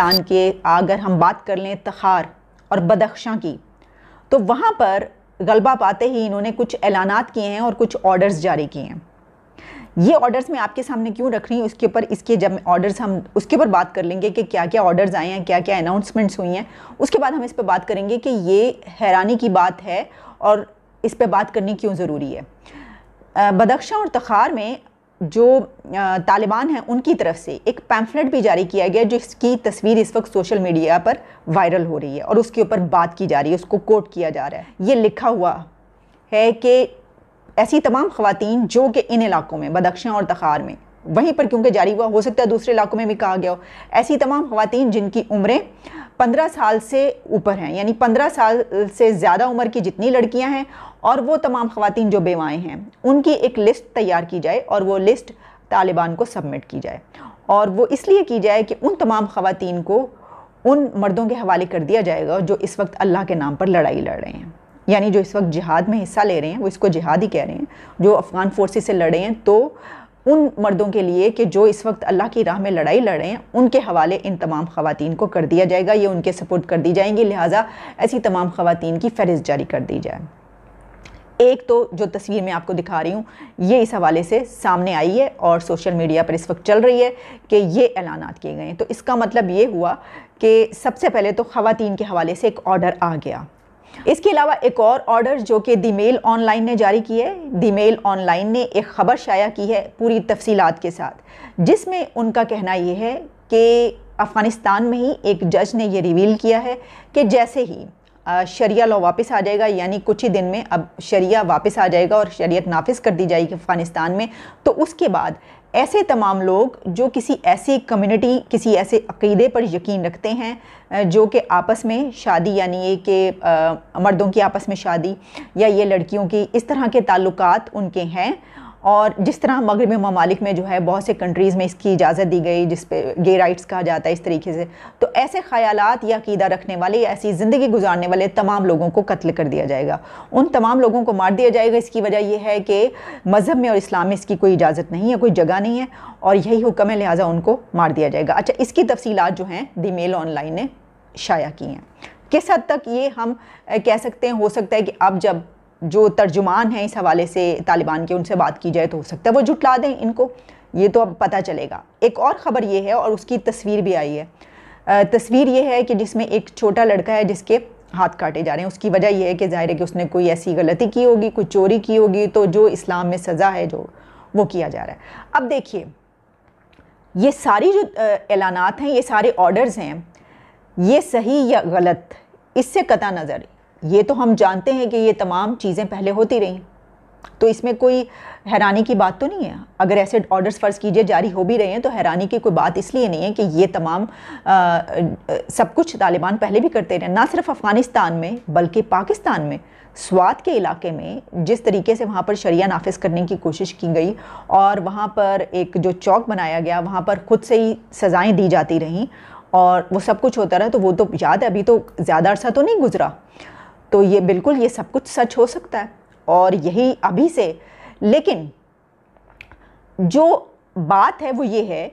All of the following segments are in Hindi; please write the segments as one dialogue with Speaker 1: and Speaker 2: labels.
Speaker 1: पाकिस्तान के अगर हम बात कर लें तखार और बदख्शां की तो वहाँ पर गलबा पाते ही इन्होंने कुछ ऐलाना किए हैं और कुछ ऑर्डर्स जारी किए हैं ये ऑर्डर्स मैं आपके सामने क्यों रख रही हूँ उसके ऊपर इसके जब ऑर्डर्स हम उसके ऊपर बात कर लेंगे कि क्या क्या ऑर्डर्स आए हैं क्या क्या अनाउंसमेंट्स हुई हैं उसके बाद हम इस पर बात करेंगे कि ये हैरानी की बात है और इस पर बात करनी क्यों ज़रूरी है बदख्शां और तखार में जो तालिबान हैं उनकी तरफ से एक पैम्फलेट भी जारी किया गया जिसकी तस्वीर इस वक्त सोशल मीडिया पर वायरल हो रही है और उसके ऊपर बात की जा रही है उसको कोट किया जा रहा है ये लिखा हुआ है कि ऐसी तमाम खुवान जो कि इन इलाकों में बदख्शां और तखार में वहीं पर क्योंकि जारी हुआ हो सकता है दूसरे इलाकों में भी कहा गया हो ऐसी तमाम खुवान जिनकी उम्रें पंद्रह साल से ऊपर हैं यानी पंद्रह साल से ज़्यादा उम्र की जितनी लड़कियां हैं और वो तमाम खुवान जो बेवाएँ हैं उनकी एक लिस्ट तैयार की जाए और वो लिस्ट तालिबान को सबमिट की जाए और वो इसलिए की जाए कि उन तमाम खातन को उन मर्दों के हवाले कर दिया जाएगा जो इस वक्त अल्लाह के नाम पर लड़ाई लड़ रहे हैं यानी जो इस वक्त जिहाद में हिस्सा ले रहे हैं वो इसको जिहाद ही कह रहे हैं जो अफ़गान फोर्सेस से लड़े हैं तो उन मर्दों के लिए कि जो इस वक्त अल्लाह की राह में लड़ाई लड़ रहे हैं उनके हवाले इन तमाम ख़वातीन को कर दिया जाएगा ये उनके सपोर्ट कर दी जाएंगी लिहाजा ऐसी तमाम ख़वातीन की फहरिस्त जारी कर दी जाए एक तो जो तस्वीर मैं आपको दिखा रही हूँ ये इस हवाले से सामने आई है और सोशल मीडिया पर इस वक्त चल रही है कि ये ऐलान किए गए हैं तो इसका मतलब ये हुआ कि सबसे पहले तो ख़वान के हवाले से एक ऑर्डर आ गया इसके अलावा एक और ऑर्डर जो कि दी मेल ऑनलाइन ने जारी की है दी मेल ऑनलाइन ने एक ख़बर शाया की है पूरी तफसीत के साथ जिसमें उनका कहना यह है कि अफ़गानिस्तान में ही एक जज ने यह रिवील किया है कि जैसे ही शरिया लॉ वापस आ जाएगा यानी कुछ ही दिन में अब शरिया वापस आ जाएगा और शरीयत नाफिस कर दी जाएगी अफ़गानिस्तान में तो उसके बाद ऐसे तमाम लोग जो किसी ऐसी कम्युनिटी किसी ऐसे अकीदे पर यकीन रखते हैं जो कि आपस में शादी यानी ये कि मर्दों की आपस में शादी या ये लड़कियों की इस तरह के ताल्लुकात उनके हैं और जिस तरह मगरबी ममालिक में जो है बहुत से कंट्रीज़ में इसकी इजाज़त दी गई जिस पे गे राइट्स कहा जाता है इस तरीके से तो ऐसे ख्याल या अकीदा रखने वाले या ऐसी ज़िंदगी गुजारने वाले तमाम लोगों को कत्ल कर दिया जाएगा उन तमाम लोगों को मार दिया जाएगा इसकी वजह यह है कि मज़हब में और इस्लाम में इसकी कोई इजाज़त नहीं है कोई जगह नहीं है और यही हुक्म है लिहाजा उनको मार दिया जाएगा अच्छा इसकी तफसीत जो हैं दी मेल ऑनलाइन ने शाया की हैं किस हद तक ये हम कह सकते हैं हो सकता है कि अब जब जो तर्जुमान हैं इस हवाले से तालिबान के उनसे बात की जाए तो हो सकता है वो जुटला दें इनको ये तो अब पता चलेगा एक और ख़बर ये है और उसकी तस्वीर भी आई है तस्वीर ये है कि जिसमें एक छोटा लड़का है जिसके हाथ काटे जा रहे हैं उसकी वजह यह है कि जाहिर है कि उसने कोई ऐसी गलती की होगी कोई चोरी की होगी तो जो इस्लाम में सज़ा है जो वो किया जा रहा है अब देखिए ये सारी जो ऐलानात हैं ये सारे ऑर्डर्स हैं ये सही या गलत इससे कता नज़र ये तो हम जानते हैं कि ये तमाम चीज़ें पहले होती रहीं तो इसमें कोई हैरानी की बात तो नहीं है अगर ऐसे ऑर्डर्स फ़र्ज़ कीजिए जारी हो भी रहे हैं तो हैरानी की कोई बात इसलिए नहीं है कि ये तमाम आ, आ, सब कुछ तालिबान पहले भी करते रहे ना सिर्फ अफ़गानिस्तान में बल्कि पाकिस्तान में स्वात के इलाके में जिस तरीके से वहाँ पर शरिया नाफिज करने की कोशिश की गई और वहाँ पर एक जो चौक बनाया गया वहाँ पर ख़ुद से ही सज़ाएँ दी जाती रहीं और वो सब कुछ होता रहा तो वो तो याद है अभी तो ज़्यादा अर्सा तो नहीं गुज़रा तो ये बिल्कुल ये सब कुछ सच हो सकता है और यही अभी से लेकिन जो बात है वो ये है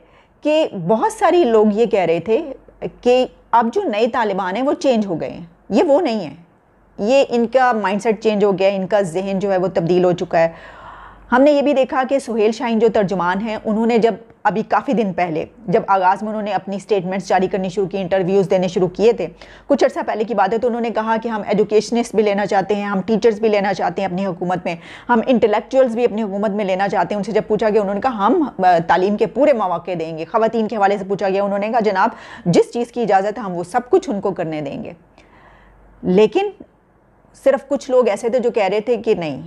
Speaker 1: कि बहुत सारे लोग ये कह रहे थे कि अब जो नए तालिबान हैं वो चेंज हो गए हैं ये वो नहीं है ये इनका माइंडसेट चेंज हो गया है इनका जहन जो है वो तब्दील हो चुका है हमने ये भी देखा कि सुहेल शाहीन जो तर्जुमान हैं उन्होंने जब अभी काफ़ी दिन पहले जब आगाज़ में उन्होंने अपनी स्टेटमेंट्स जारी करनी शुरू की इंटरव्यूज़ देने शुरू किए थे कुछ अर्सा पहले की बात है तो उन्होंने कहा कि हम एजुकेशनिस्ट भी लेना चाहते हैं हम टीचर्स भी लेना चाहते हैं अपनी हुकूमत में हम इंटेलेक्चुअल्स भी अपनी हुकूमत में लेना चाहते हैं उनसे जब पूछा गया उन्होंने कहा हम तालीम के पूरे मौके देंगे ख़वान के हवाले से पूछा गया उन्होंने कहा जनाब जिस चीज़ की इजाज़त है हम वो सब कुछ उनको करने देंगे लेकिन सिर्फ कुछ लोग ऐसे थे जो कह रहे थे कि नहीं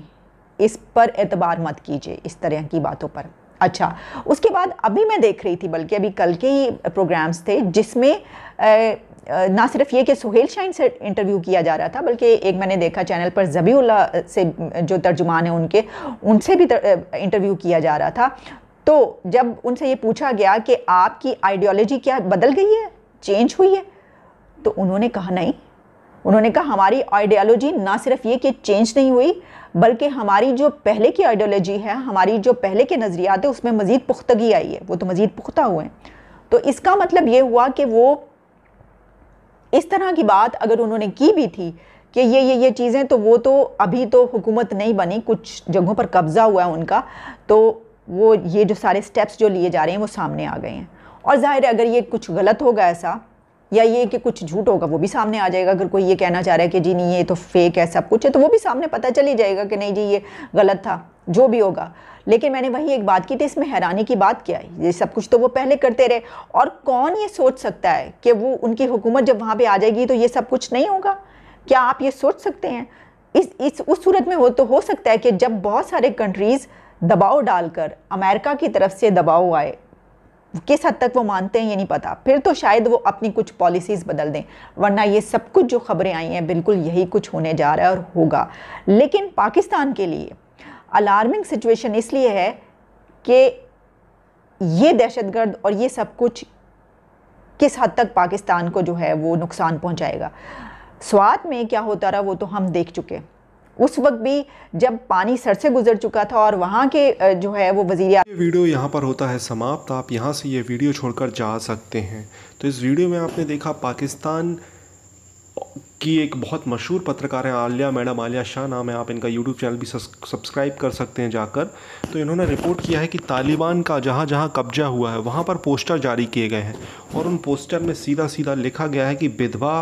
Speaker 1: इस पर एतबार मत कीजिए इस तरह की बातों पर अच्छा उसके बाद अभी मैं देख रही थी बल्कि अभी कल के ही प्रोग्राम्स थे जिसमें ना सिर्फ ये कि सुहेल शाइन से इंटरव्यू किया जा रहा था बल्कि एक मैंने देखा चैनल पर जबीउल्ला से जो तर्जुमान है उनके उनसे भी इंटरव्यू किया जा रहा था तो जब उनसे ये पूछा गया कि आपकी आइडियोलॉजी क्या बदल गई है चेंज हुई है तो उन्होंने कहा नहीं उन्होंने कहा हमारी आइडियोलॉजी ना सिर्फ ये कि चेंज नहीं हुई बल्कि हमारी जो पहले की आइडियोलॉजी है हमारी जो पहले के नज़रियात है उसमें मज़ीद पुख्तगी आई है वो तो मज़ीद पुख्ता हुए हैं तो इसका मतलब ये हुआ कि वो इस तरह की बात अगर उन्होंने की भी थी कि ये ये ये चीज़ें तो वो तो अभी तो हुकूमत नहीं बनी कुछ जगहों पर कब्ज़ा हुआ है उनका तो वो ये जो सारे स्टेप्स जो लिए जा रहे हैं वो सामने आ गए हैं और ज़ाहिर है अगर ये कुछ गलत होगा ऐसा या ये कि कुछ झूठ होगा वो भी सामने आ जाएगा अगर कोई ये कहना चाह रहा है कि जी नहीं ये तो फेक है सब कुछ है तो वो भी सामने पता चल ही जाएगा कि नहीं जी ये गलत था जो भी होगा लेकिन मैंने वही एक बात की थी इसमें हैरानी की बात क्या है ये सब कुछ तो वो पहले करते रहे और कौन ये सोच सकता है कि वो उनकी हुकूमत जब वहाँ पर आ जाएगी तो ये सब कुछ नहीं होगा क्या आप ये सोच सकते हैं इस इस उस सूरत में हो तो हो सकता है कि जब बहुत सारे कंट्रीज़ दबाव डालकर अमेरिका की तरफ से दबाव आए किस हद तक वो मानते हैं ये नहीं पता फिर तो शायद वो अपनी कुछ पॉलिसीज़ बदल दें वरना ये सब कुछ जो खबरें आई हैं बिल्कुल यही कुछ होने जा रहा है और होगा लेकिन पाकिस्तान के लिए अलार्मिंग सिचुएशन इसलिए है कि ये दहशतगर्द और ये सब कुछ किस हद तक पाकिस्तान को जो है वो नुकसान पहुंचाएगा स्वाद में क्या होता रहा वो तो हम देख चुके उस वक्त भी जब पानी सर से गुजर चुका था और वहाँ के जो है वो वजीर ये
Speaker 2: वीडियो यहाँ पर होता है समाप्त आप यहाँ से ये वीडियो छोड़कर जा सकते हैं तो इस वीडियो में आपने देखा पाकिस्तान की एक बहुत मशहूर पत्रकार हैं आलिया मैडम आलिया शाह नाम है आप इनका यूट्यूब चैनल भी सब्सक्राइब कर सकते हैं जाकर तो इन्होंने रिपोर्ट किया है कि तालिबान का जहाँ जहाँ कब्जा हुआ है वहाँ पर पोस्टर जारी किए गए हैं और उन पोस्टर में सीधा सीधा लिखा गया है कि विधवा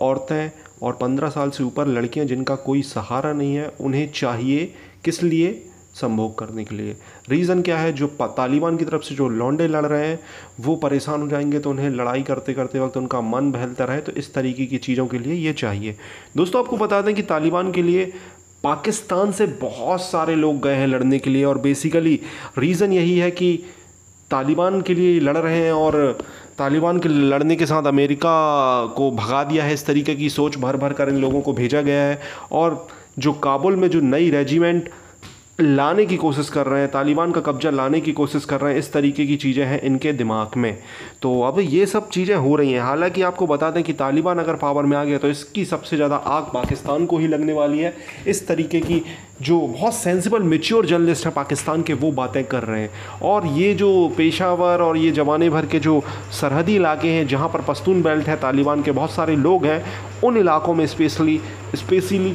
Speaker 2: औरतें और पंद्रह साल से ऊपर लड़कियां जिनका कोई सहारा नहीं है उन्हें चाहिए किस लिए संभोग करने के लिए रीज़न क्या है जो तालिबान की तरफ से जो लौंडे लड़ रहे हैं वो परेशान हो जाएंगे तो उन्हें लड़ाई करते करते वक्त उनका मन बहलता रहे तो इस तरीके की चीज़ों के लिए ये चाहिए दोस्तों आपको बता दें कि तालिबान के लिए पाकिस्तान से बहुत सारे लोग गए हैं लड़ने के लिए और बेसिकली रीज़न यही है कि तालिबान के लिए लड़ रहे हैं और तालिबान के लड़ने के साथ अमेरिका को भगा दिया है इस तरीके की सोच भर भर कर इन लोगों को भेजा गया है और जो काबुल में जो नई रेजिमेंट लाने की कोशिश कर रहे हैं तालिबान का कब्जा लाने की कोशिश कर रहे हैं इस तरीके की चीज़ें हैं इनके दिमाग में तो अब ये सब चीज़ें हो रही हैं हालांकि आपको बता दें कि तालिबान अगर पावर में आ गया तो इसकी सबसे ज़्यादा आग पाकिस्तान को ही लगने वाली है इस तरीके की जो बहुत सेंसिबल मेच्योर जर्नलिस्ट हैं पाकिस्तान के वो बातें कर रहे हैं और ये जो पेशावर और ये जवाने भर के जो सरहदी इलाके हैं जहाँ पर पस्तून बेल्ट है तालिबान के बहुत सारे लोग हैं उन इलाकों में स्पेशली स्पेशली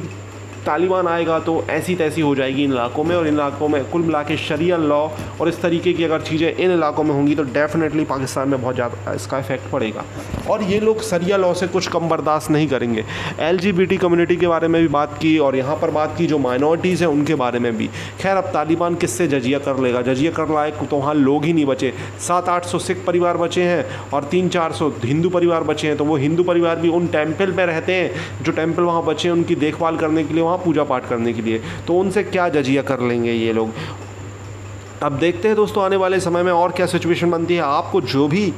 Speaker 2: तालिबान आएगा तो ऐसी तैसी हो जाएगी इन इलाकों में और इन इलाकों में कुल मिला के शरिया लॉ और इस तरीके की अगर चीज़ें इन इलाकों में होंगी तो डेफ़िनेटली पाकिस्तान में बहुत ज़्यादा इसका इफेक्ट पड़ेगा और ये लोग सरिया लॉ से कुछ कम बर्दाश्त नहीं करेंगे एल कम्युनिटी के बारे में भी बात की और यहाँ पर बात की जो माइनॉरिटीज़ हैं उनके बारे में भी खैर अब तालिबान किससे जजिया कर लेगा जजिया कर लाए तो वहाँ लोग ही नहीं बचे सात आठ सौ सिख परिवार बचे हैं और तीन चार सौ हिंदू परिवार बचे हैं तो वो हिंदू परिवार भी उन टेम्पल में रहते हैं जो टेम्पल वहाँ बचे हैं उनकी देखभाल करने के लिए वहाँ वहाँ पूजा पाठ करने के लिए तो उनसे क्या जजिया कर लेंगे ये लोग अब देखते हैं दोस्तों आने वाले समय में और क्या सिचुएशन बनती है आपको जो भी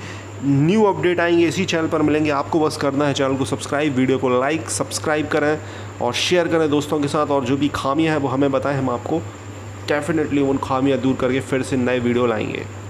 Speaker 2: न्यू अपडेट आएंगे इसी चैनल पर मिलेंगे आपको बस करना है चैनल को सब्सक्राइब वीडियो को लाइक सब्सक्राइब करें और शेयर करें दोस्तों के साथ और जो भी खामियां हैं वो हमें बताएं हम आपको
Speaker 1: डेफिनेटली उन खामियां दूर करके फिर से नए वीडियो लाएंगे